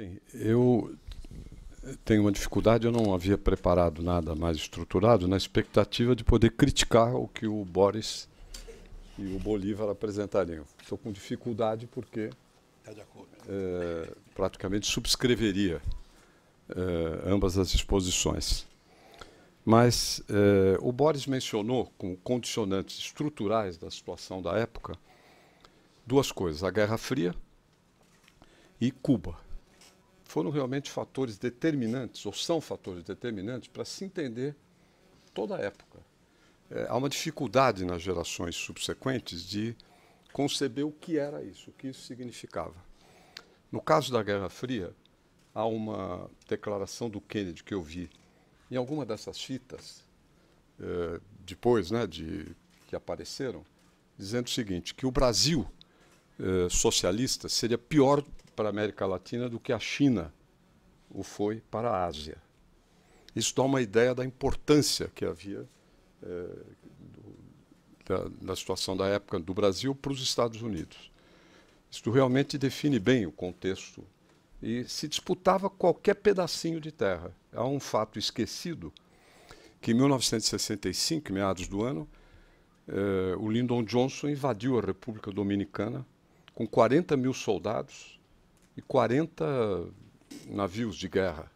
Bem, eu tenho uma dificuldade, eu não havia preparado nada mais estruturado, na expectativa de poder criticar o que o Boris e o Bolívar apresentariam. Estou com dificuldade porque tá é, praticamente subscreveria é, ambas as exposições. Mas é, o Boris mencionou, como condicionantes estruturais da situação da época, duas coisas: a Guerra Fria e Cuba foram realmente fatores determinantes, ou são fatores determinantes, para se entender toda a época. É, há uma dificuldade nas gerações subsequentes de conceber o que era isso, o que isso significava. No caso da Guerra Fria, há uma declaração do Kennedy que eu vi em alguma dessas fitas, é, depois né, de que apareceram, dizendo o seguinte, que o Brasil é, socialista seria pior para a América Latina do que a China o foi para a Ásia. Isso dá uma ideia da importância que havia é, do, da, da situação da época do Brasil para os Estados Unidos. Isto realmente define bem o contexto e se disputava qualquer pedacinho de terra. Há um fato esquecido que em 1965, meados do ano, eh, o Lyndon Johnson invadiu a República Dominicana com 40 mil soldados e 40 navios de guerra.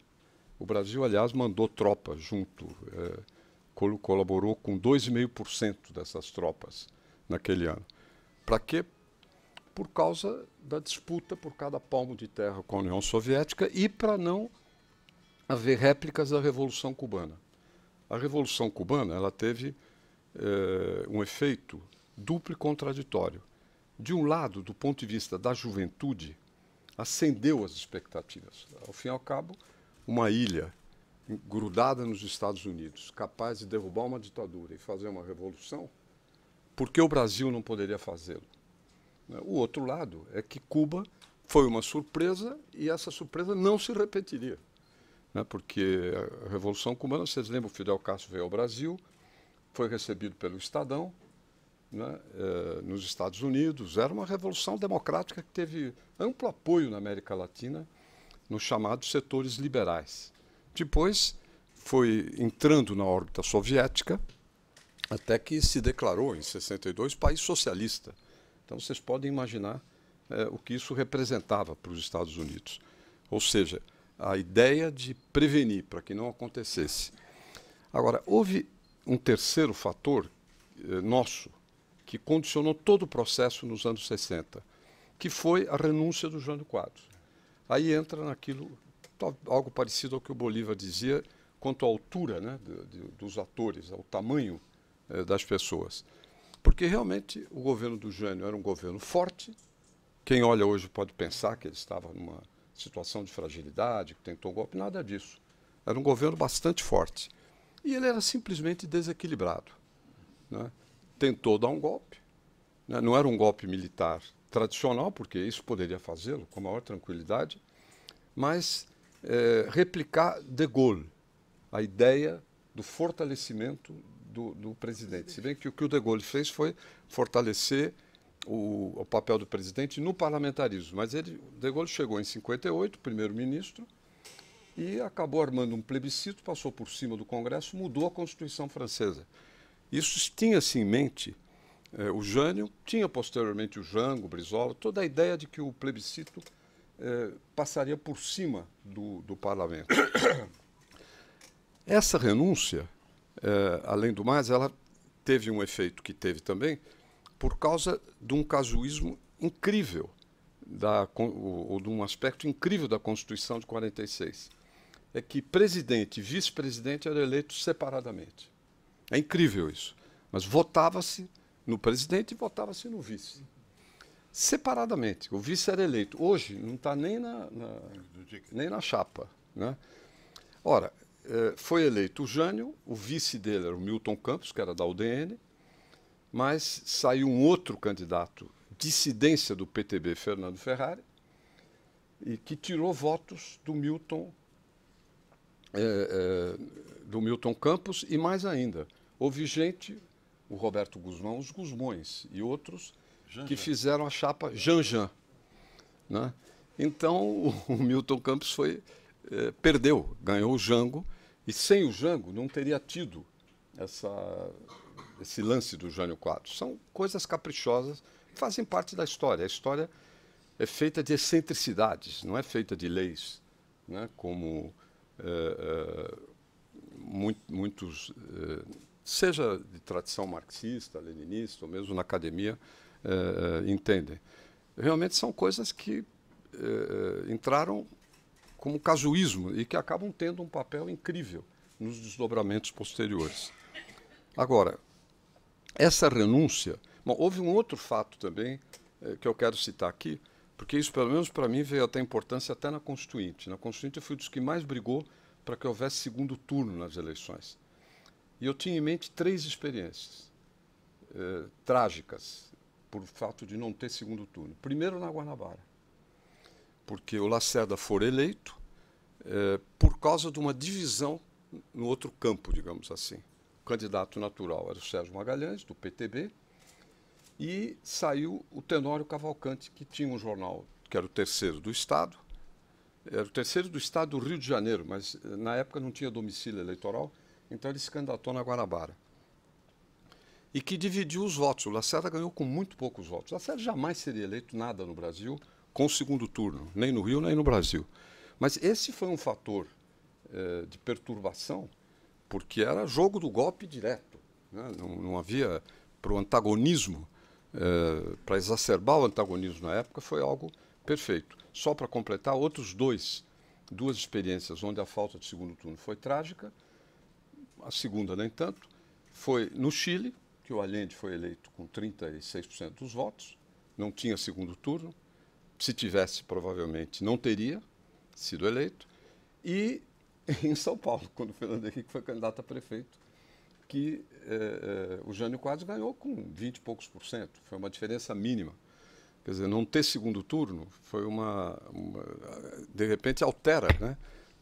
O Brasil, aliás, mandou tropas junto, é, colaborou com 2,5% dessas tropas naquele ano. Para quê? Por causa da disputa por cada palmo de terra com a União Soviética e para não haver réplicas da Revolução Cubana. A Revolução Cubana ela teve é, um efeito duplo e contraditório. De um lado, do ponto de vista da juventude, acendeu as expectativas. Ao fim e ao cabo, uma ilha grudada nos Estados Unidos, capaz de derrubar uma ditadura e fazer uma revolução, por que o Brasil não poderia fazê-lo? Né? O outro lado é que Cuba foi uma surpresa e essa surpresa não se repetiria. Né? Porque a Revolução Cubana, vocês lembram, Fidel Castro veio ao Brasil, foi recebido pelo Estadão, né, eh, nos Estados Unidos. Era uma revolução democrática que teve amplo apoio na América Latina, nos chamados setores liberais. Depois foi entrando na órbita soviética, até que se declarou, em 62, país socialista. Então vocês podem imaginar eh, o que isso representava para os Estados Unidos. Ou seja, a ideia de prevenir para que não acontecesse. Agora, houve um terceiro fator eh, nosso, que condicionou todo o processo nos anos 60, que foi a renúncia do Jânio Quadros. Aí entra naquilo, algo parecido ao que o Bolívar dizia quanto à altura né, de, de, dos atores, ao tamanho eh, das pessoas. Porque realmente o governo do Jânio era um governo forte. Quem olha hoje pode pensar que ele estava numa situação de fragilidade, que tentou golpe, nada disso. Era um governo bastante forte. E ele era simplesmente desequilibrado. Né? tentou dar um golpe. Né? Não era um golpe militar tradicional, porque isso poderia fazê-lo com maior tranquilidade, mas é, replicar de Gaulle, a ideia do fortalecimento do, do, presidente. Se bem que o que o de Gaulle fez foi fortalecer o, o papel do presidente no parlamentarismo. Mas ele, de Gaulle chegou em 58, primeiro-ministro, e acabou armando um plebiscito, passou por cima do Congresso, mudou a Constituição francesa. Isso tinha-se assim, em mente eh, o Jânio, tinha posteriormente o Jango, o Brizola, toda a ideia de que o plebiscito eh, passaria por cima do, do parlamento. Essa renúncia, eh, além do mais, ela teve um efeito que teve também por causa de um casuísmo incrível, da, ou, ou de um aspecto incrível da Constituição de 46. É que presidente e vice-presidente eram eleitos separadamente. É incrível isso. Mas votava-se no presidente e votava-se no vice. Separadamente. O vice era eleito. Hoje não está nem na, na, nem na chapa. Né? Ora, é, foi eleito o Jânio, o vice dele era o Milton Campos, que era da UDN, mas saiu um outro candidato, dissidência do PTB, Fernando Ferrari, e que tirou votos do Milton é, é, do Milton Campos e mais ainda. Houve gente, o Roberto Guzmão, os Guzmões e outros, Jean que Jean. fizeram a chapa Janjan. Né? Então o Milton Campos foi, é, perdeu, ganhou o Jango, e sem o Jango não teria tido essa, esse lance do Jânio Quadros. São coisas caprichosas que fazem parte da história. A história é feita de excentricidades, não é feita de leis, né? como uh, muito, muitos, eh, seja de tradição marxista, leninista, ou mesmo na academia, entendem. Realmente são coisas que entraram como casuísmo e que acabam tendo um papel incrível nos desdobramentos posteriores. Agora, essa renúncia. Bom, houve um outro fato também eh, que eu quero citar aqui, porque isso, pelo menos para mim, veio até importância até na Constituinte. Na Constituinte eu fui dos que mais brigou para que houvesse segundo turno nas eleições. E eu tinha em mente três experiências eh, trágicas por fato de não ter segundo turno. Primeiro na Guanabara, porque o Lacerda foi eleito eh, por causa de uma divisão no outro campo, digamos assim. O candidato natural era o Sérgio Magalhães, do PTB, e saiu o Tenório Cavalcante, que tinha um jornal que era o terceiro do Estado, era o terceiro do Estado do Rio de Janeiro, mas eh, na época não tinha domicílio eleitoral, então ele se candidatou na Guarabara. E que dividiu os votos. O Lacerda ganhou com muito poucos votos. O Lacerda jamais seria eleito nada no Brasil com o segundo turno, nem no Rio, nem no Brasil. Mas esse foi um fator eh, de perturbação, porque era jogo do golpe direto. Né? Não, não havia para o antagonismo eh, para exacerbar o antagonismo na época, foi algo perfeito. Só para completar, outros dois, duas experiências onde a falta de segundo turno foi trágica, a segunda nem tanto, foi no Chile, que o Allende foi eleito com 36% dos votos, não tinha segundo turno, se tivesse, provavelmente não teria sido eleito, e em São Paulo, quando o Fernando Henrique foi candidato a prefeito que eh, eh, o Jânio Quadros ganhou com 20 e poucos por cento. Foi uma diferença mínima. Quer dizer, não ter segundo turno foi uma. uma de repente altera né,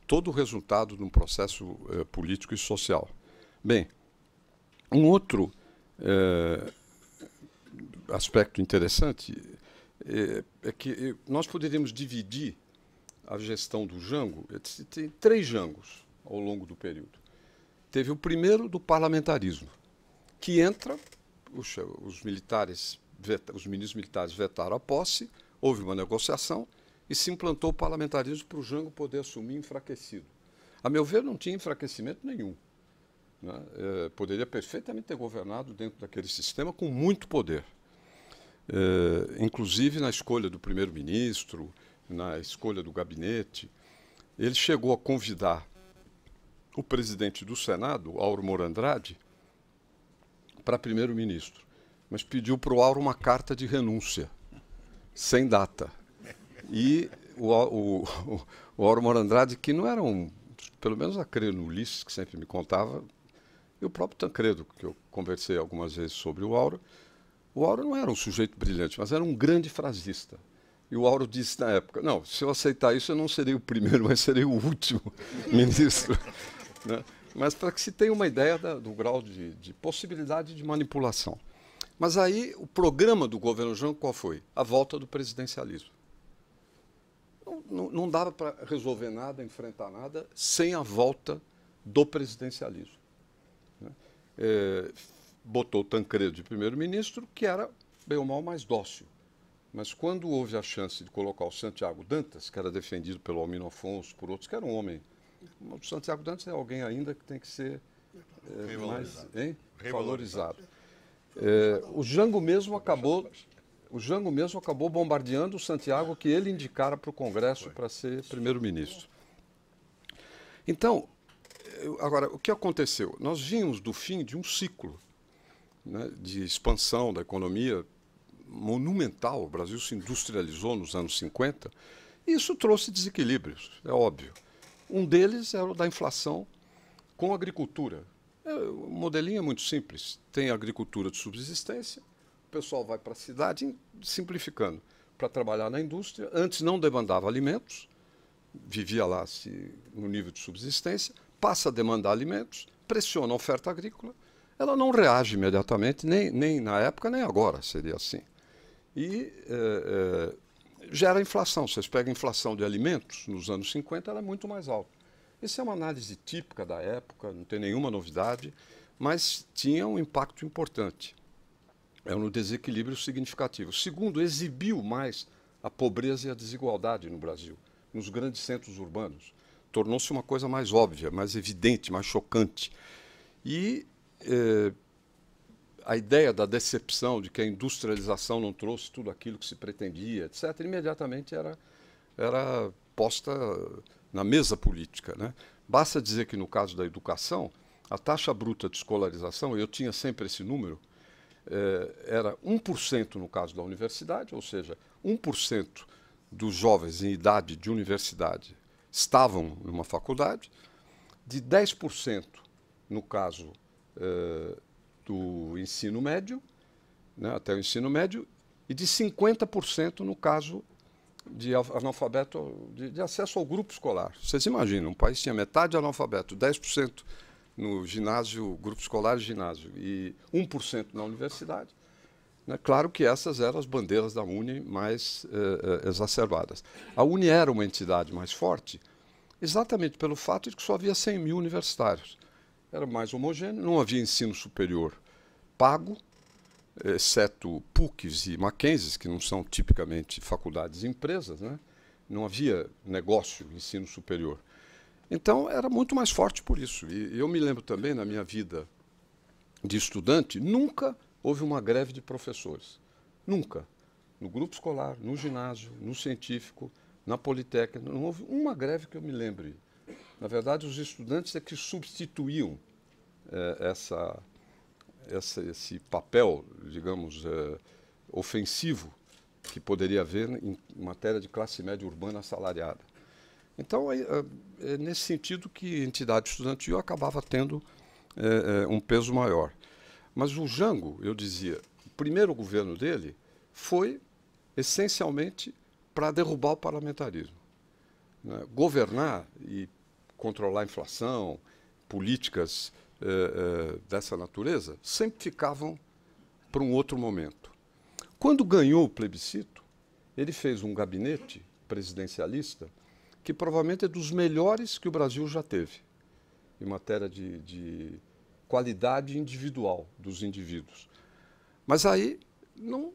todo o resultado de um processo eh, político e social. Bem, um outro eh, aspecto interessante é, é que nós poderíamos dividir a gestão do Jango, tem três Jangos ao longo do período teve o primeiro do parlamentarismo, que entra, os, os militares, os ministros militares vetaram a posse, houve uma negociação e se implantou o parlamentarismo para o Jango poder assumir enfraquecido. A meu ver, não tinha enfraquecimento nenhum. Né? É, poderia perfeitamente ter governado dentro daquele sistema com muito poder. É, inclusive na escolha do primeiro-ministro, na escolha do gabinete. Ele chegou a convidar o presidente do Senado, Auro Morandrade, para primeiro-ministro, mas pediu para o Auro uma carta de renúncia, sem data. E o, o, o, o Morandrade, que não era um, pelo menos a creio no Ulisses, que sempre me contava, e o próprio Tancredo, que eu conversei algumas vezes sobre o Auro, o Auro não era um sujeito brilhante, mas era um grande frasista. E o Auro disse na época: não, se eu aceitar isso, eu não serei o primeiro, mas serei o último ministro. Né? Mas para que se tenha uma ideia da, do grau de, de possibilidade de manipulação. Mas aí o programa do governo João qual foi? A volta do presidencialismo. Não, não, não dava para resolver nada, enfrentar nada, sem a volta do presidencialismo. Né? É, botou Tancredo de primeiro-ministro, que era, bem ou mal, mais dócil. Mas quando houve a chance de colocar o Santiago Dantas, que era defendido pelo Almino Afonso, por outros, que era um homem o Santiago Dantas é alguém ainda que tem que ser é, mais hein? revalorizado. É, o Jango mesmo acabou, o Jango mesmo acabou bombardeando o Santiago que ele indicara para o Congresso para ser primeiro-ministro. Então, agora o que aconteceu? Nós vimos do fim de um ciclo né, de expansão da economia monumental. O Brasil se industrializou nos anos 50. E isso trouxe desequilíbrios, é óbvio. Um deles era é o da inflação com agricultura. É, o modelinho é muito simples. Tem agricultura de subsistência, o pessoal vai para a cidade, simplificando, para trabalhar na indústria. Antes não demandava alimentos, vivia lá se, no nível de subsistência, passa a demandar alimentos, pressiona a oferta agrícola. Ela não reage imediatamente, nem, nem na época, nem agora seria assim. E eh, eh, gera inflação. Vocês pegam a inflação de alimentos, nos anos 50 ela é muito mais alta. Isso é uma análise típica da época, não tem nenhuma novidade, mas tinha um impacto importante. É um desequilíbrio significativo. Segundo, exibiu mais a pobreza e a desigualdade no Brasil, nos grandes centros urbanos. Tornou-se uma coisa mais óbvia, mais evidente, mais chocante. E eh, a ideia da decepção de que a industrialização não trouxe tudo aquilo que se pretendia, etc., imediatamente era, era posta na mesa política. Né? Basta dizer que, no caso da educação, a taxa bruta de escolarização, eu tinha sempre esse número, eh, era 1% no caso da universidade, ou seja, 1% dos jovens em idade de universidade estavam numa faculdade, de 10% no caso eh, do ensino médio, né, até o ensino médio, e de 50% no caso de analfabeto, de, de, acesso ao grupo escolar. Vocês imaginam, um país tinha metade analfabeto, 10% no ginásio, grupo escolar e ginásio, e 1% na universidade. Né? Claro que essas eram as bandeiras da Uni mais eh, eh, exacerbadas. A Uni era uma entidade mais forte, exatamente pelo fato de que só havia 100 mil universitários era mais homogêneo, não havia ensino superior pago, exceto PUCs e Mackenzies, que não são tipicamente faculdades e empresas, né? não havia negócio, ensino superior. Então, era muito mais forte por isso. E eu me lembro também, na minha vida de estudante, nunca houve uma greve de professores. Nunca. No grupo escolar, no ginásio, no científico, na Politécnica, não houve uma greve que eu me lembre na verdade, os estudantes é que substituíam eh, essa, essa, esse papel, digamos, eh, ofensivo que poderia haver em matéria de classe média urbana assalariada. Então, é, é nesse sentido que a entidade estudantil acabava tendo é, um peso maior. Mas o Jango, eu dizia, o primeiro governo dele foi essencialmente para derrubar o parlamentarismo. Né? Governar e controlar a inflação, políticas eh, eh, dessa natureza, sempre ficavam para um outro momento. Quando ganhou o plebiscito, ele fez um gabinete presidencialista que provavelmente é dos melhores que o Brasil já teve em matéria de, de qualidade individual dos indivíduos. Mas aí não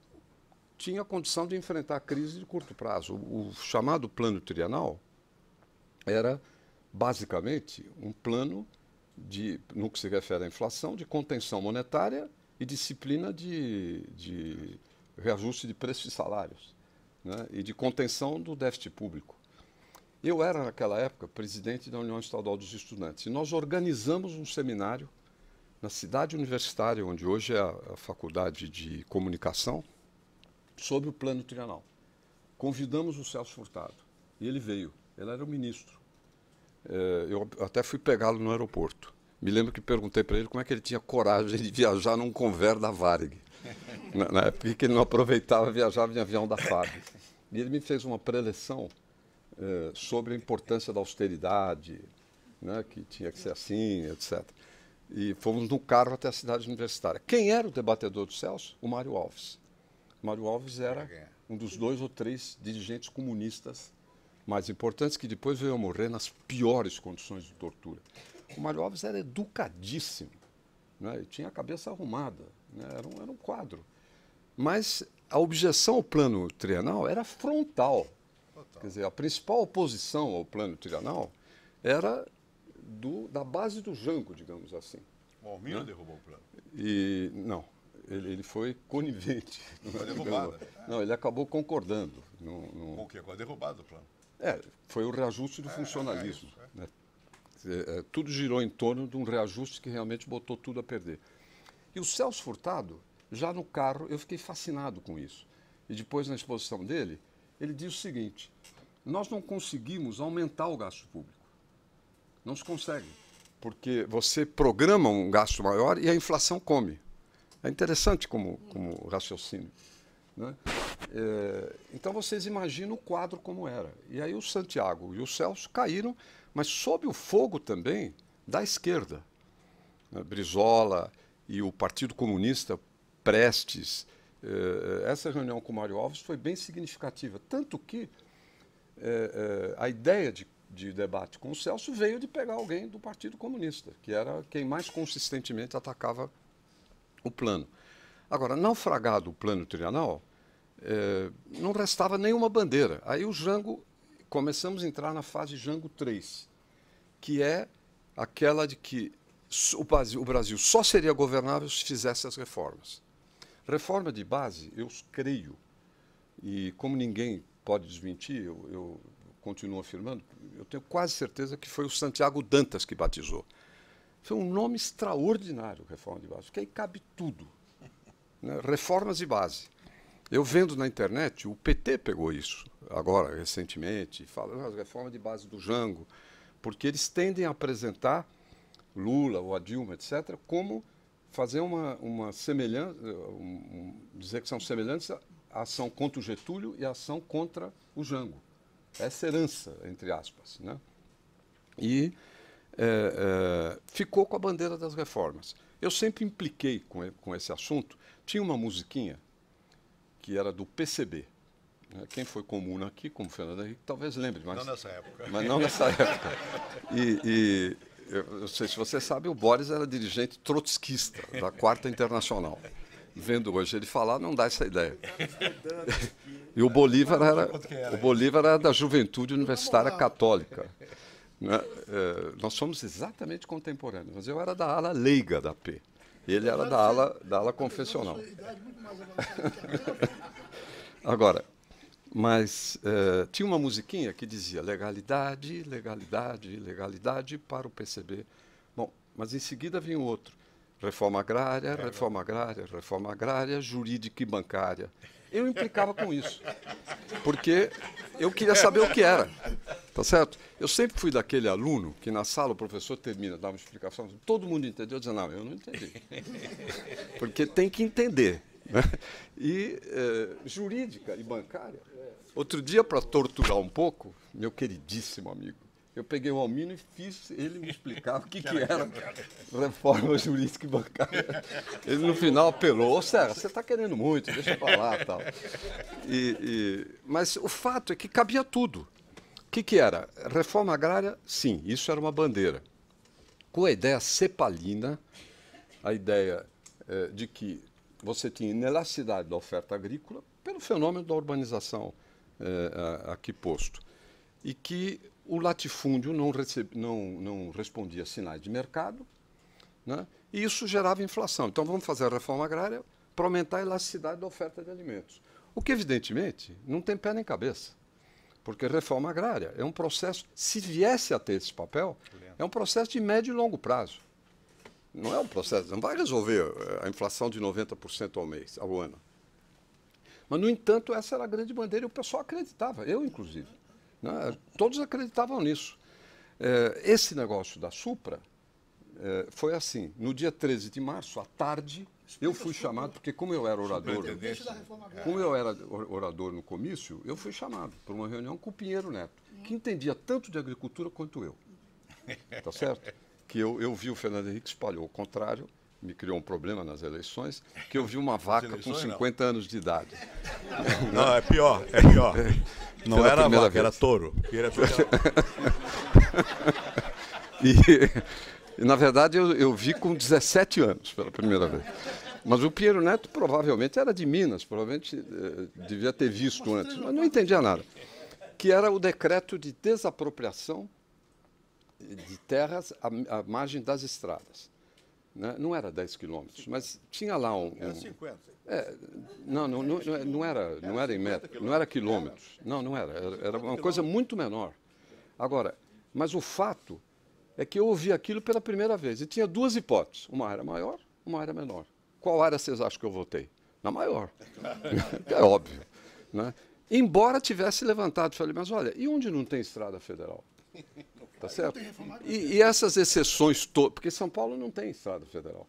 tinha condição de enfrentar a crise de curto prazo. O, o chamado plano trienal era basicamente um plano de, no que se refere à inflação, de contenção monetária e disciplina de, de reajuste de preços e salários, né? e de contenção do déficit público. Eu era, naquela época, presidente da União Estadual dos Estudantes, e nós organizamos um seminário na cidade universitária, onde hoje é a Faculdade de Comunicação, sobre o plano Trianal. Convidamos o Celso Furtado, e ele veio. Ele era o ministro. É, eu até fui pegá-lo no aeroporto. Me lembro que perguntei para ele como é que ele tinha coragem de viajar num convés da Varig. na, na época que ele não aproveitava, viajava em avião da FAB. E ele me fez uma preleção é, sobre a importância da austeridade, né, que tinha que ser assim, etc. E fomos no carro até a cidade universitária. Quem era o debatedor do Celso? O Mário Alves. O Mário Alves era um dos dois ou três dirigentes comunistas mais importantes, que depois veio a morrer nas piores condições de tortura. O Mário Alves era educadíssimo, né? ele tinha a cabeça arrumada, né? era, um, era um quadro. Mas a objeção ao plano trienal era frontal. Total. Quer dizer, a principal oposição ao plano trienal era do, da base do Jango, digamos assim. O Almiro né? derrubou o plano. E, não, ele, ele foi conivente. Foi derrubado. Não, ele acabou concordando. No, no... Com o quê? Com a derrubada do plano. É, foi o reajuste do é, funcionalismo. É isso, é. né? É, tudo girou em torno de um reajuste que realmente botou tudo a perder. E o Celso Furtado, já no carro, eu fiquei fascinado com isso. E depois, na exposição dele, ele diz o seguinte: nós não conseguimos aumentar o gasto público. Não se consegue. Porque você programa um gasto maior e a inflação come. É interessante como, como raciocínio. Né? É, então vocês imaginam o quadro como era. E aí o Santiago e o Celso caíram, mas sob o fogo também da esquerda. Né? Brizola e o Partido Comunista, Prestes. É, é essa reunião com o Mário Alves foi bem significativa. Tanto que é, é, a ideia de, de debate com o Celso veio de pegar alguém do Partido Comunista, que era quem mais consistentemente atacava o plano. Agora, naufragado o plano trianal, é, não restava nenhuma bandeira. Aí o Jango, começamos a entrar na fase Jango 3, que é aquela de que o Brasil, o Brasil só seria governável se fizesse as reformas. Reforma de base, eu creio, e como ninguém pode desmentir, eu, eu continuo afirmando, eu tenho quase certeza que foi o Santiago Dantas que batizou. Foi um nome extraordinário, reforma de base, porque aí cabe tudo. Né? Reformas de base. Eu vendo na internet, o PT pegou isso agora, recentemente, falando a é reforma de base do Jango, porque eles tendem a apresentar Lula ou a Dilma, etc., como fazer uma, uma semelhança, um, um, dizer que são semelhantes à ação contra o Getúlio e à ação contra o Jango. Essa é herança, entre aspas. Né? E é, é, ficou com a bandeira das reformas. Eu sempre impliquei com, com esse assunto. Tinha uma musiquinha que era do PCB. Né? Quem foi comum aqui, como Fernando Henrique, talvez lembre, mas. Não nessa época. Mas não nessa época. E, e eu, não sei se você sabe, o Boris era dirigente trotskista da Quarta Internacional. Vendo hoje ele falar, não dá essa ideia. E o Bolívar era, o Bolívar era da Juventude Universitária Católica. Né? É, nós somos exatamente contemporâneos, mas eu era da ala leiga da P. Ele era da ala, da ala confessional. Agora, mas eh, tinha uma musiquinha que dizia legalidade, legalidade, legalidade para o PCB. Bom, mas em seguida vinha outro. Reforma agrária, é, reforma agrária, reforma agrária, jurídica e bancária. Eu implicava com isso, porque eu queria saber o que era, tá certo? Eu sempre fui daquele aluno que na sala o professor termina, dá uma explicação, todo mundo entendeu, dizendo, não, eu não entendi. Porque tem que entender. Né? E eh, jurídica e bancária. Outro dia, para torturar um pouco, meu queridíssimo amigo eu peguei o Almino e fiz ele me explicar o que, que era reforma jurídica e bancária. Ele no final apelou, Sérgio, você está querendo muito, deixa eu falar tal. E, e, mas o fato é que cabia tudo. O que, que era? Reforma agrária, sim, isso era uma bandeira. Com a ideia cepalina, a ideia eh, de que você tinha inelasticidade da oferta agrícola pelo fenômeno da urbanização eh, aqui posto. E que o latifúndio não, recebe, não, não respondia sinais de mercado, né? e isso gerava inflação. Então, vamos fazer a reforma agrária para aumentar a elasticidade da oferta de alimentos. O que, evidentemente, não tem pé nem cabeça. Porque reforma agrária é um processo, se viesse a ter esse papel, é um processo de médio e longo prazo. Não é um processo, não vai resolver eh, a inflação de 90% ao mês, ao ano. Mas, no entanto, essa era a grande bandeira e o pessoal acreditava, eu inclusive. Né? Todos acreditavam nisso. É, esse negócio da Supra é, foi assim: no dia 13 de março, à tarde, eu fui chamado, porque como eu era orador, como eu era orador no comício, eu fui chamado para uma reunião com o Pinheiro Neto, uhum. que entendia tanto de agricultura quanto eu. Tá certo? Que eu, eu vi o Fernando Henrique espalhou o contrário me criou um problema nas eleições, que eu vi uma vaca com 50 não. anos de idade. Não, é pior, é pior. É. Não Pela era vaca, vez. era touro. Era e, na verdade, eu, eu vi com 17 anos pela primeira vez. Mas o Piero Neto provavelmente era de Minas, provavelmente eh, devia ter visto antes, mas não entendia nada. Que era o decreto de desapropriação de terras à, à margem das estradas. Né? Não era 10 quilômetros, mas tinha lá um. um... Era 50. É, não, não, não, não, era, não era em metros, não era quilômetros. Não, não era. Era, era uma coisa muito menor. Agora, mas o fato é que eu ouvi aquilo pela primeira vez. E tinha duas hipóteses: uma área maior, uma área menor. Qual área vocês acham que eu votei? Na maior. é óbvio. Né? Embora tivesse levantado, falei, mas olha, e onde não tem estrada federal? Tá certo? E, e essas exceções todas, porque São Paulo não tem estrada federal.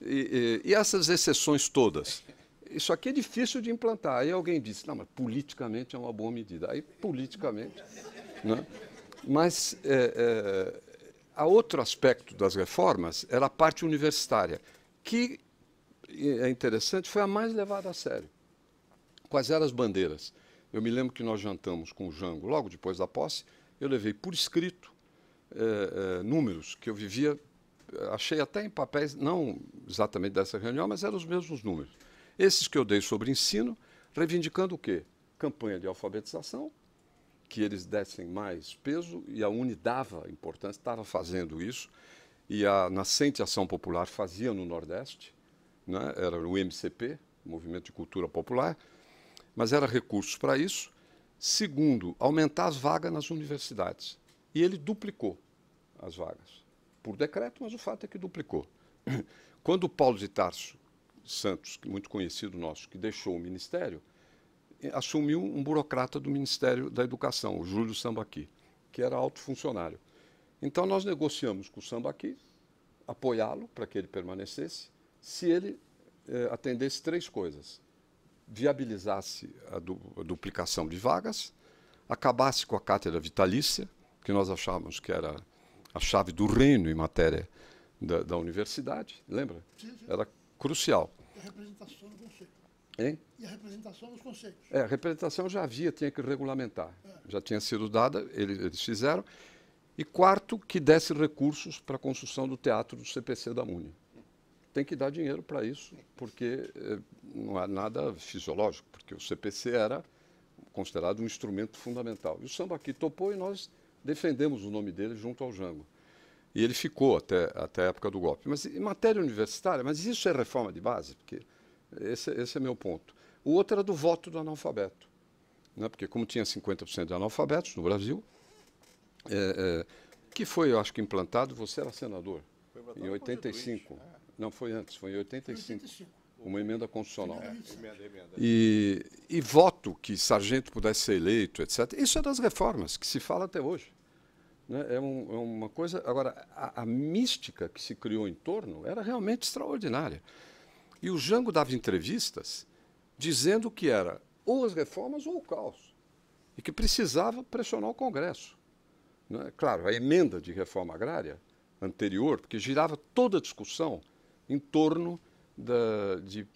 E, e, e, essas exceções todas, isso aqui é difícil de implantar. Aí alguém disse, não, mas politicamente é uma boa medida. Aí politicamente. Né? Mas é, é, há outro aspecto das reformas, era a parte universitária, que é interessante, foi a mais levada a sério. Quais eram as bandeiras? Eu me lembro que nós jantamos com o Jango logo depois da posse, eu levei por escrito eh, eh, números que eu vivia, achei até em papéis, não exatamente dessa reunião, mas eram os mesmos números. Esses que eu dei sobre ensino, reivindicando o quê? Campanha de alfabetização, que eles dessem mais peso, e a Uni dava importância, estava fazendo isso, e a nascente Ação Popular fazia no Nordeste, né? era o MCP, Movimento de Cultura Popular, mas era recursos para isso. Segundo, aumentar as vagas nas universidades e ele duplicou as vagas. Por decreto, mas o fato é que duplicou. Quando o Paulo de Tarso Santos, muito conhecido nosso, que deixou o ministério, assumiu um burocrata do Ministério da Educação, o Júlio Sambaqui, que era alto funcionário. Então nós negociamos com o Sambaqui apoiá-lo para que ele permanecesse, se ele eh, atendesse três coisas: viabilizasse a, du a duplicação de vagas, acabasse com a cátedra vitalícia, que nós achávamos que era a chave do reino em matéria da, da universidade, lembra? Sim, sim. Era crucial. E a representação do conselho. Hein? E a representação dos conselhos. É, a representação já havia, tinha que regulamentar. É. Já tinha sido dada, eles, eles fizeram. E quarto, que desse recursos para a construção do teatro do CPC da Muni. Tem que dar dinheiro para isso, porque eh, não é nada fisiológico, porque o CPC era considerado um instrumento fundamental. E o samba aqui topou e nós defendemos o nome dele junto ao Jango. E ele ficou até, até a época do golpe. Mas em matéria universitária, mas isso é reforma de base? Porque esse, esse é meu ponto. O outro era do voto do analfabeto. Né? Porque como tinha 50% de analfabetos no Brasil, é, é, que foi, eu acho que implantado, você era senador, em 85. É. Não, foi antes, foi em 85. 85. Uma emenda constitucional. É. Emenda, emenda. E, e voto que sargento pudesse ser eleito, etc. Isso é das reformas que se fala até hoje. Né? É, um, é, uma coisa. Agora, a, a mística que se criou em torno era realmente extraordinária. E o Jango dava entrevistas dizendo que era ou as reformas ou o caos. E que precisava pressionar o Congresso. Né? Claro, a emenda de reforma agrária anterior, porque girava toda a discussão em torno da, de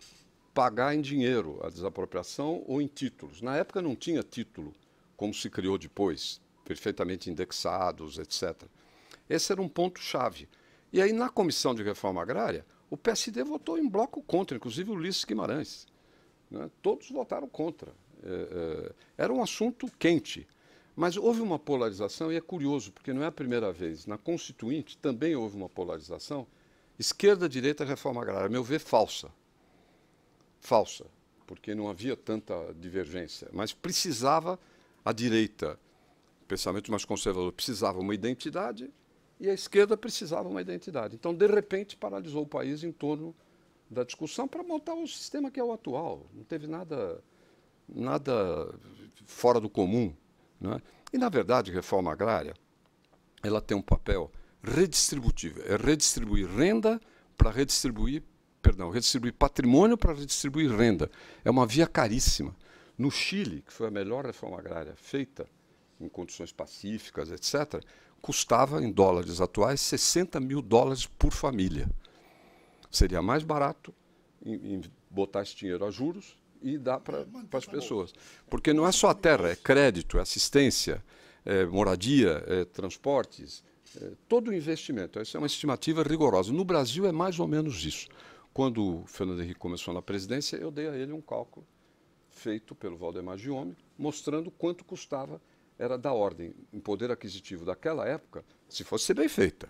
pagar em dinheiro a desapropriação ou em títulos. Na época não tinha título, como se criou depois, perfeitamente indexados, etc. Esse era um ponto-chave. E aí, na Comissão de Reforma Agrária, o PSD votou em bloco contra, inclusive o Ulisses Guimarães. Né? Todos votaram contra. É, é, era um assunto quente. Mas houve uma polarização, e é curioso, porque não é a primeira vez. Na Constituinte também houve uma polarização, Esquerda, direita, reforma agrária. A meu ver, falsa. Falsa, porque não havia tanta divergência. Mas precisava a direita, pensamento mais conservador, precisava uma identidade e a esquerda precisava uma identidade. Então, de repente, paralisou o país em torno da discussão para montar o sistema que é o atual. Não teve nada, nada fora do comum. Né? E, na verdade, reforma agrária ela tem um papel redistributiva, é redistribuir renda para redistribuir, perdão, redistribuir patrimônio para redistribuir renda. É uma via caríssima. No Chile, que foi a melhor reforma agrária feita em condições pacíficas, etc., custava em dólares atuais 60 mil dólares por família. Seria mais barato em, em botar esse dinheiro a juros e dar para as tá pessoas. Porque não é só a terra, é crédito, é assistência, é moradia, é transportes, eh, todo o investimento. Essa é uma estimativa rigorosa. No Brasil é mais ou menos isso. Quando o Fernando Henrique começou na presidência, eu dei a ele um cálculo feito pelo Valdemar Giomi mostrando quanto custava, era da ordem, em poder aquisitivo daquela época, se fosse bem feita,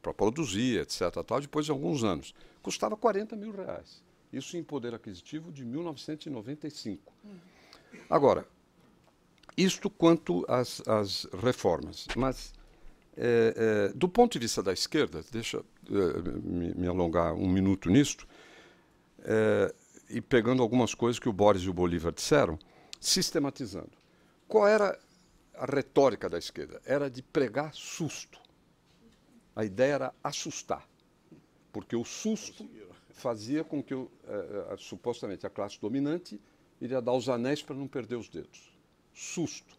para produzir, etc. Tal, depois de alguns anos, custava 40 mil reais. Isso em poder aquisitivo de 1995. Agora, isto quanto às, às reformas. Mas é, é, do ponto de vista da esquerda, deixa é, me, me, alongar um minuto nisto, é, e pegando algumas coisas que o Boris e o Bolívar disseram, sistematizando. Qual era a retórica da esquerda? Era de pregar susto. A ideia era assustar, porque o susto fazia com que, é, supostamente, a classe dominante iria dar os anéis para não perder os dedos. Susto.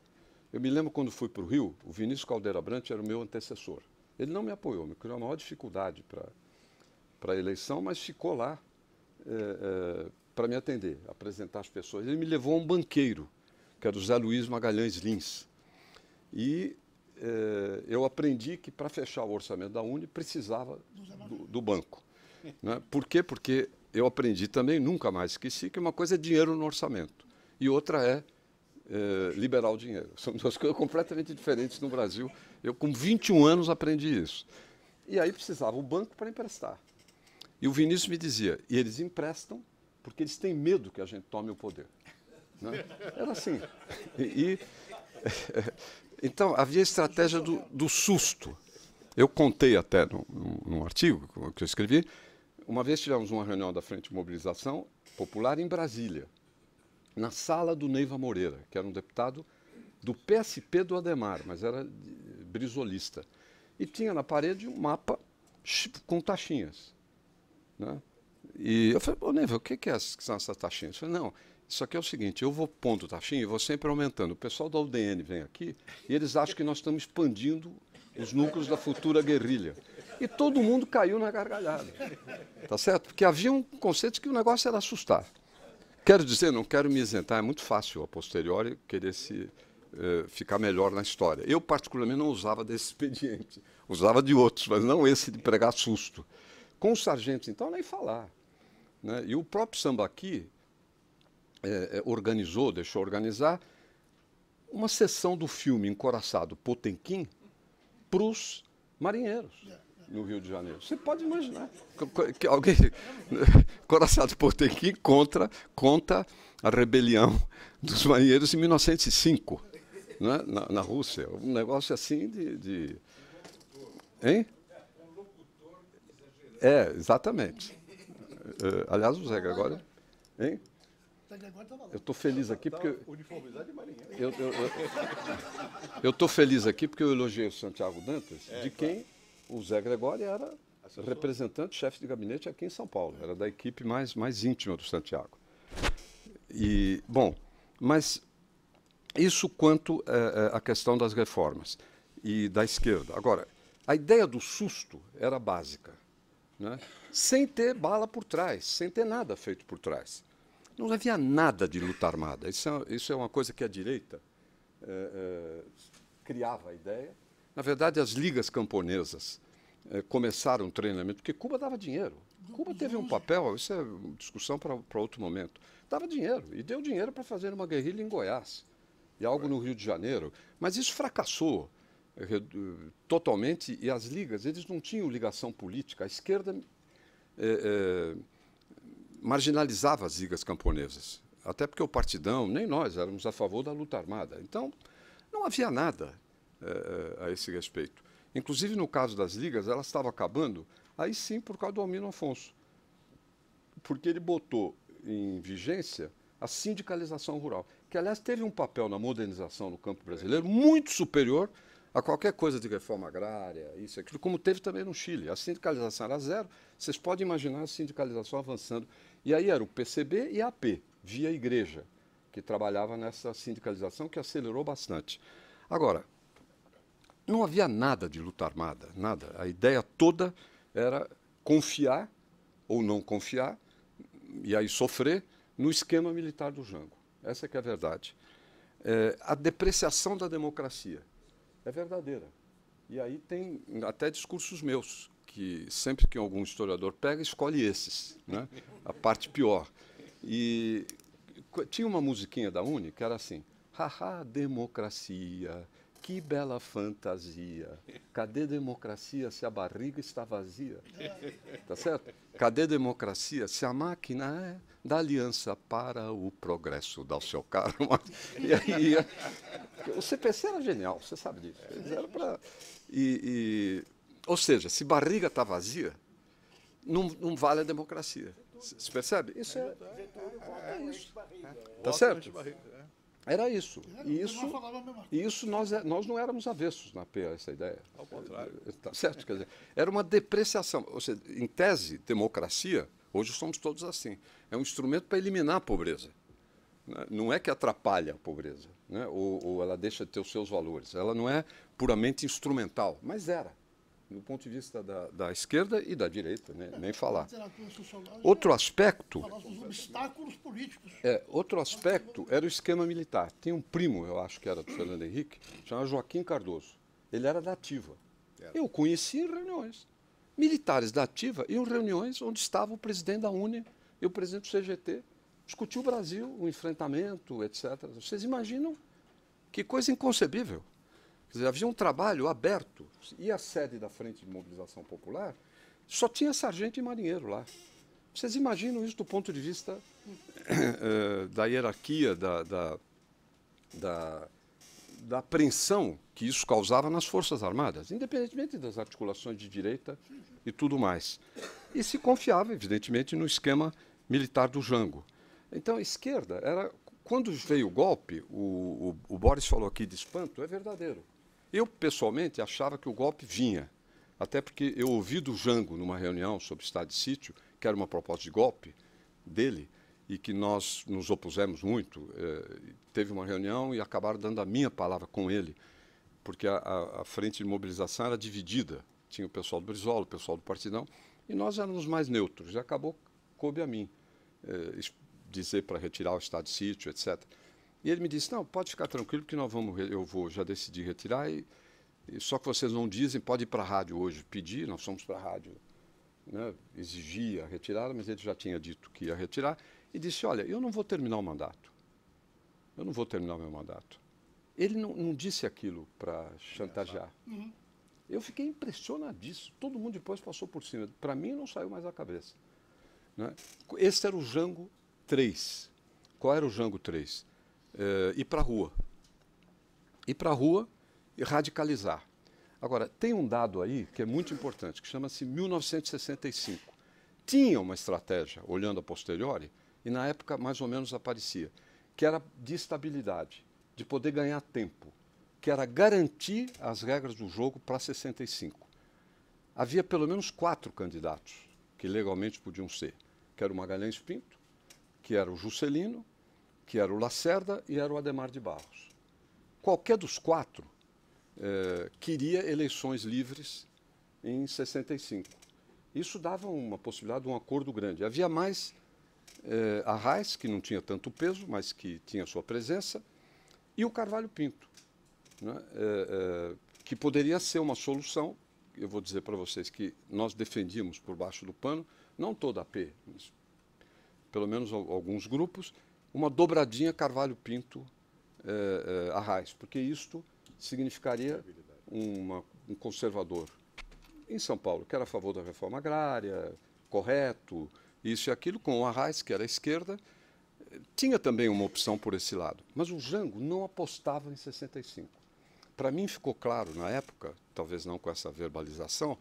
Eu me lembro quando fui para o Rio, o Vinícius Caldeira Brant era o meu antecessor. Ele não me apoiou, me criou a maior dificuldade para a eleição, mas ficou lá é, é, para me atender, apresentar as pessoas. Ele me levou a um banqueiro, que era o Zé Luiz Magalhães Lins. E é, eu aprendi que para fechar o orçamento da Uni precisava do, do banco. Né? Por quê? Porque eu aprendi também, nunca mais esqueci, que uma coisa é dinheiro no orçamento e outra é eh, liberar o dinheiro. São duas coisas completamente diferentes no Brasil. Eu, com 21 anos, aprendi isso. E aí precisava o banco para emprestar. E o Vinícius me dizia, e eles emprestam porque eles têm medo que a gente tome o poder. Né? Era assim. E, então, havia a estratégia do, do susto. Eu contei até num, num artigo que eu escrevi, uma vez tivemos uma reunião da Frente de Mobilização Popular em Brasília na sala do Neiva Moreira, que era um deputado do PSP do Ademar, mas era brisolista. E tinha na parede um mapa com taxinhas. Né? E eu falei, ô Neiva, o que, que, é, que são essas taxinhas? Ele falou: não, isso aqui é o seguinte, eu vou pondo taxinha e vou sempre aumentando. O pessoal da UDN vem aqui e eles acham que nós estamos expandindo os núcleos da futura guerrilha. E todo mundo caiu na gargalhada. Tá certo? Porque havia um conceito que o negócio era assustar. Quero dizer, não quero me isentar, é muito fácil a posteriori querer se eh, ficar melhor na história. Eu, particularmente, não usava desse expediente, usava de outros, mas não esse de pregar susto. Com os sargentos, então, nem falar. Né? E o próprio Sambaqui eh, eh, organizou, deixou organizar, uma sessão do filme Encoraçado Potemkin para os marinheiros. É no Rio de Janeiro. Você pode imaginar. Que alguém, Coraçado ir contra, conta a rebelião dos marinheiros em 1905, né? na, na Rússia. Um negócio assim de... de... Hein? É, exatamente. É, aliás, o Zé Gregório... Hein? Eu estou feliz aqui porque. Eu estou feliz aqui porque eu elogiei o Santiago Dantas, de é, quem o Zé Gregório era Assessor. representante, chefe de gabinete aqui em São Paulo, era da equipe mais, mais íntima do Santiago. E, bom, mas isso quanto eh, eh, à é, questão das reformas e da esquerda. Agora, a ideia do susto era básica, né? sem ter bala por trás, sem ter nada feito por trás. Não havia nada de luta armada. Isso é, isso é uma coisa que a direita é, criava a ideia na verdade, as ligas camponesas eh, começaram o treinamento, porque Cuba dava dinheiro. Cuba teve um papel, isso é discussão para outro momento. Dava dinheiro, e deu dinheiro para fazer uma guerrilha em Goiás, e algo no Rio de Janeiro. Mas isso fracassou eh, eh, totalmente, e as ligas, eles não tinham ligação política. A esquerda marginalizava as ligas camponesas, até porque o partidão, nem nós, éramos a favor da luta armada. Então, não havia nada. Eh, eh, a esse respeito. Inclusive, no caso das ligas, ela estava acabando, aí sim, por causa do Almino Afonso. Porque ele botou em vigência a sindicalização rural, que, aliás, teve um papel na modernização no campo brasileiro muito superior a qualquer coisa de reforma agrária, isso, aquilo, como teve também no Chile. A sindicalização era zero, vocês podem imaginar a sindicalização avançando. E aí era o PCB e a AP, via igreja, que trabalhava nessa sindicalização que acelerou bastante. Agora, não havia nada de luta armada, nada. A ideia toda era confiar ou não confiar e aí sofrer no esquema militar do Jango. Essa é a verdade. É, a depreciação da democracia é verdadeira. E aí tem até discursos meus, que sempre que algum historiador pega, escolhe esses, né? a parte pior. E tinha uma musiquinha da Uni que era assim, haha, democracia, que bela fantasia. Cadê democracia se a barriga está vazia? Tá certo? Cadê democracia se a máquina é da aliança para o progresso o seu carro? E aí, o CPC era genial, você sabe disso. Eles eram pra, e, e, ou seja, se barriga está vazia, não, não vale a democracia. Você percebe? Isso é, é, é isso. Tá certo? Era isso. Era, isso, isso nós, é, nós não éramos avessos na PA, essa ideia. Ao contrário. Está eh, certo? Quer dizer, era uma depreciação. Ou seja, em tese, democracia, hoje somos todos assim. É um instrumento para eliminar a pobreza. Né? Não é que atrapalha a pobreza, né? ou, ou ela deixa de ter os seus valores. Ela não é puramente instrumental, mas era do ponto de vista da, da esquerda e da direita, né? nem é, falar. É outro aspecto. Os obstáculos políticos. É, outro aspecto era o esquema militar. Tem um primo, eu acho que era do Fernando Henrique, chamado Joaquim Cardoso. Ele era da Ativa. Eu conheci em reuniões. Militares da Ativa iam reuniões onde estava o presidente da UNE e o presidente do CGT discutiu o Brasil, o enfrentamento, etc. Vocês imaginam que coisa inconcebível. Quer dizer, havia um trabalho aberto. E a sede da Frente de Mobilização Popular só tinha sargento e marinheiro lá. Vocês imaginam isso do ponto de vista uh, da hierarquia, da, da, da, da, apreensão que isso causava nas Forças Armadas, independentemente das articulações de direita e tudo mais. E se confiava, evidentemente, no esquema militar do Jango. Então, a esquerda era. Quando veio o golpe, o, o, o Boris falou aqui de espanto, é verdadeiro. Eu, pessoalmente, achava que o golpe vinha. Até porque eu ouvi do Jango, numa reunião sobre estado de sítio, que era uma proposta de golpe dele, e que nós nos opusemos muito. Eh, teve uma reunião e acabaram dando a minha palavra com ele, porque a, a, a frente de mobilização era dividida. Tinha o pessoal do Brizola, o pessoal do Partidão, e nós éramos mais neutros. E acabou, coube a mim eh, dizer para retirar o estado de sítio, etc. E ele me disse: Não, pode ficar tranquilo, que nós vamos, eu vou, já decidi retirar, e, e só que vocês não dizem, pode ir para a rádio hoje pedir, nós fomos para a rádio né, exigir a retirada, mas ele já tinha dito que ia retirar, e disse: Olha, eu não vou terminar o mandato. Eu não vou terminar o meu mandato. Ele não, não disse aquilo para chantagear. É, uhum. Eu fiquei impressionadíssimo. Todo mundo depois passou por cima. Para mim, não saiu mais a cabeça. Né? Esse era o Jango 3. Qual era o Jango 3? Eh, ir para a rua. Ir para a rua e radicalizar. Agora, tem um dado aí que é muito importante, que chama-se 1965. Tinha uma estratégia, olhando a posteriori, e na época mais ou menos aparecia, que era de estabilidade, de poder ganhar tempo, que era garantir as regras do jogo para 65. Havia pelo menos quatro candidatos que legalmente podiam ser, que era o Magalhães Pinto, que era o Juscelino, que era o Lacerda e era o Ademar de Barros. Qualquer dos quatro eh, queria eleições livres em 65. Isso dava uma possibilidade de um acordo grande. Havia mais eh, a Raiz que não tinha tanto peso, mas que tinha sua presença, e o Carvalho Pinto, né? Eh, que poderia ser uma solução. Eu vou dizer para vocês que nós defendíamos por baixo do pano, não toda a P, mas pelo menos alguns grupos, uma dobradinha Carvalho Pinto é, eh, é, eh, Arraiz, porque isto significaria uma, um conservador em São Paulo, que era a favor da reforma agrária, correto, isso e aquilo, com o Arraes, que era a esquerda, tinha também uma opção por esse lado. Mas o Jango não apostava em 65. Para mim ficou claro na época, talvez não com essa verbalização,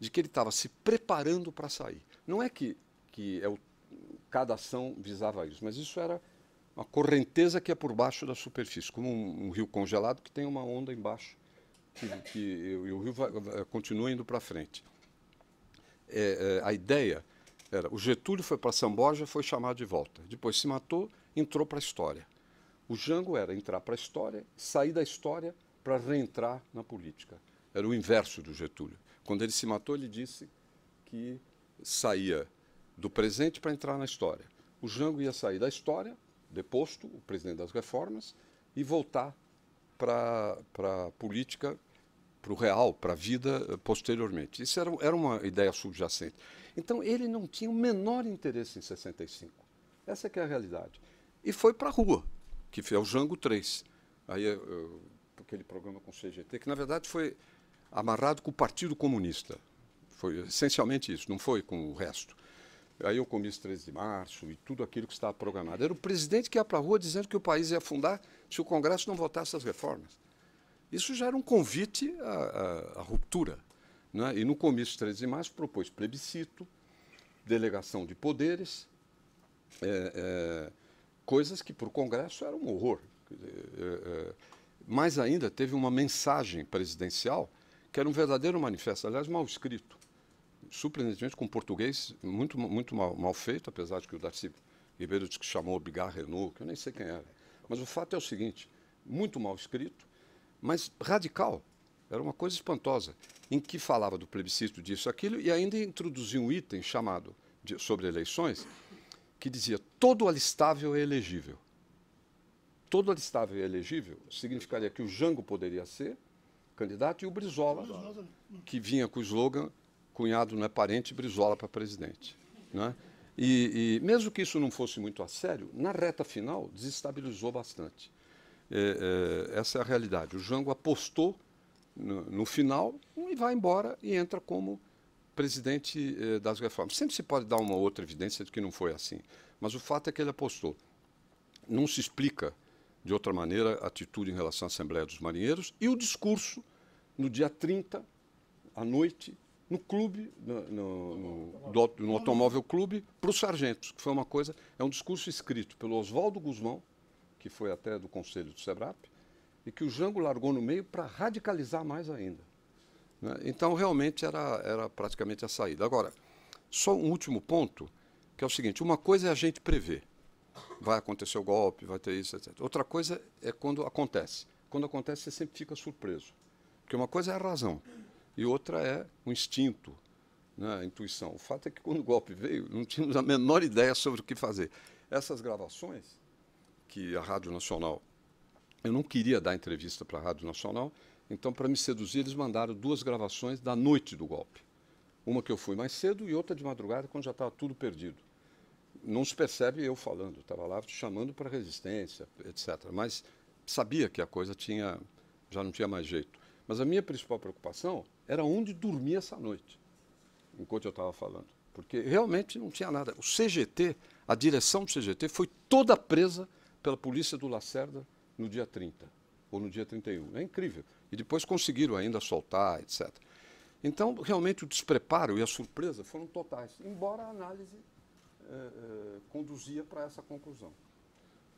de que ele estava se preparando para sair. Não é que, que é o, cada ação visava isso, mas isso era uma correnteza que é por baixo da superfície, como um, um rio congelado que tem uma onda embaixo que, que e o rio vai, vai, continua indo para frente. É, é, a ideia era o Getúlio foi para Samboja, foi chamado de volta, depois se matou, entrou para a história. O Jango era entrar para a história, sair da história para reentrar na política. Era o inverso do Getúlio. Quando ele se matou, ele disse que saía do presente para entrar na história. O Jango ia sair da história deposto, o presidente das reformas, e voltar para a política, para o real, para a vida eh, posteriormente. Isso era, era uma ideia subjacente. Então, ele não tinha o menor interesse em 65. Essa é, é a realidade. E foi para a rua, que foi o Jango 3. Aí, eu, eh, eh, aquele programa com o CGT, que, na verdade, foi amarrado com o Partido Comunista. Foi essencialmente isso, não foi com o resto aí o comício 13 de março e tudo aquilo que estava programado. Era o presidente que ia para a rua dizendo que o país ia afundar se o Congresso não votasse as reformas. Isso já era um convite à, à, à ruptura. Né? E no comício 13 de março propôs plebiscito, delegação de poderes, é, é, coisas que para o Congresso eram um horror. É, é, mais ainda, teve uma mensagem presidencial que era um verdadeiro manifesto, aliás, mal escrito surpreendentemente com um português muito, muito mal, mal feito, apesar de que o Darcy Ribeiro disse que chamou Bigar Renault, que eu nem sei quem era. Mas o fato é o seguinte, muito mal escrito, mas radical. Era uma coisa espantosa, em que falava do plebiscito, disso, aquilo, e ainda introduzia um item chamado de, sobre eleições, que dizia todo alistável é elegível. Todo alistável é elegível significaria que o Jango poderia ser candidato e o Brizola, que vinha com o slogan cunhado não é parente, Brizola para presidente. Né? E, e, mesmo que isso não fosse muito a sério, na reta final desestabilizou bastante. É, é, essa é a realidade. O Jango apostou no, no, final e vai embora e entra como presidente é, das reformas. Sempre se pode dar uma outra evidência de que não foi assim, mas o fato é que ele apostou. Não se explica de outra maneira a atitude em relação à Assembleia dos Marinheiros e o discurso no dia 30 à noite no clube, no, no, no, no Automóvel Clube, para os sargentos, que foi uma coisa, é um discurso escrito pelo Oswaldo Guzmão, que foi até do Conselho do SEBRAP, e que o Jango largou no meio para radicalizar mais ainda. Né? Então, realmente, era, era praticamente a saída. Agora, só um último ponto, que é o seguinte, uma coisa é a gente prever. Vai acontecer o golpe, vai ter isso, etc. Outra coisa é quando acontece. Quando acontece, você sempre fica surpreso. Porque uma coisa é a razão e outra é o instinto, né, a intuição. O fato é que quando o golpe veio, não tínhamos a menor ideia sobre o que fazer. Essas gravações que a Rádio Nacional. Eu não queria dar entrevista para a Rádio Nacional, então, para me seduzir, eles mandaram duas gravações da noite do golpe. Uma que eu fui mais cedo e outra de madrugada, quando já estava tudo perdido. Não se percebe eu falando, estava lá chamando para resistência, etc. Mas sabia que a coisa tinha, já não tinha mais jeito. Mas a minha principal preocupação era onde dormia essa noite, enquanto eu estava falando. Porque realmente não tinha nada. O CGT, a direção do CGT, foi toda presa pela polícia do Lacerda no dia 30 ou no dia 31. É incrível. E depois conseguiram ainda soltar, etc. Então, realmente, o despreparo e a surpresa foram totais, embora a análise eh, eh, conduzia para essa conclusão.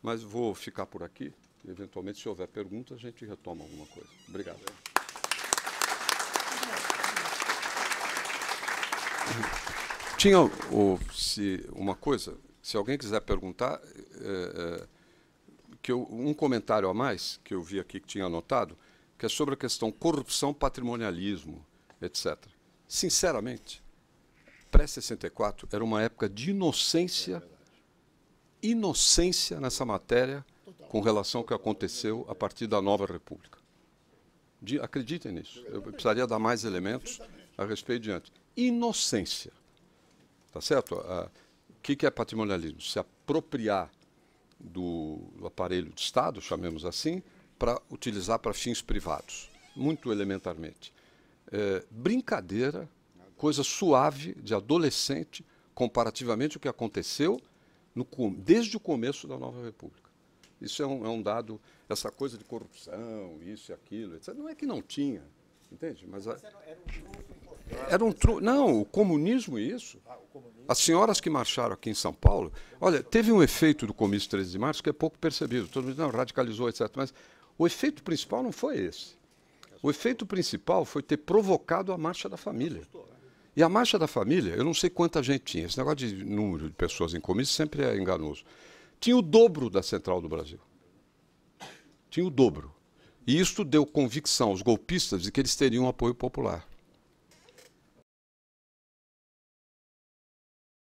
Mas vou ficar por aqui. Eventualmente, se houver perguntas, a gente retoma alguma coisa. Obrigado. Tinha ou se, uma coisa, se alguém quiser perguntar, é, é, que eu, um comentário a mais que eu vi aqui que tinha anotado, que é sobre a questão corrupção, patrimonialismo, etc. Sinceramente, pré-64 era uma época de inocência, inocência nessa matéria com relação ao que aconteceu a partir da nova República. De, acreditem nisso. Eu precisaria dar mais elementos a respeito antes inocência. Tá certo? Ah, o que, é patrimonialismo? Se apropriar do aparelho de Estado, chamemos assim, para utilizar para fins privados, muito elementarmente. É, brincadeira, coisa suave de adolescente, comparativamente o que aconteceu no, desde o começo da nova República. Isso é um, é um dado, essa coisa de corrupção, isso e aquilo, etc. Não é que não tinha, entende? Mas, a... era um era um tru... Não, o comunismo e isso. Ah, As senhoras que marcharam aqui em São Paulo, olha, teve um efeito do comício 13 de março que é pouco percebido. Todo mundo não, radicalizou, etc. Mas o efeito principal não foi esse. O efeito principal foi ter provocado a marcha da família. Né? E a marcha da família, eu não sei quanta gente tinha. Esse negócio de número de pessoas em comício sempre é enganoso. Tinha o dobro da Central do Brasil. Tinha o dobro. E isso deu convicção aos golpistas de que eles teriam apoio popular.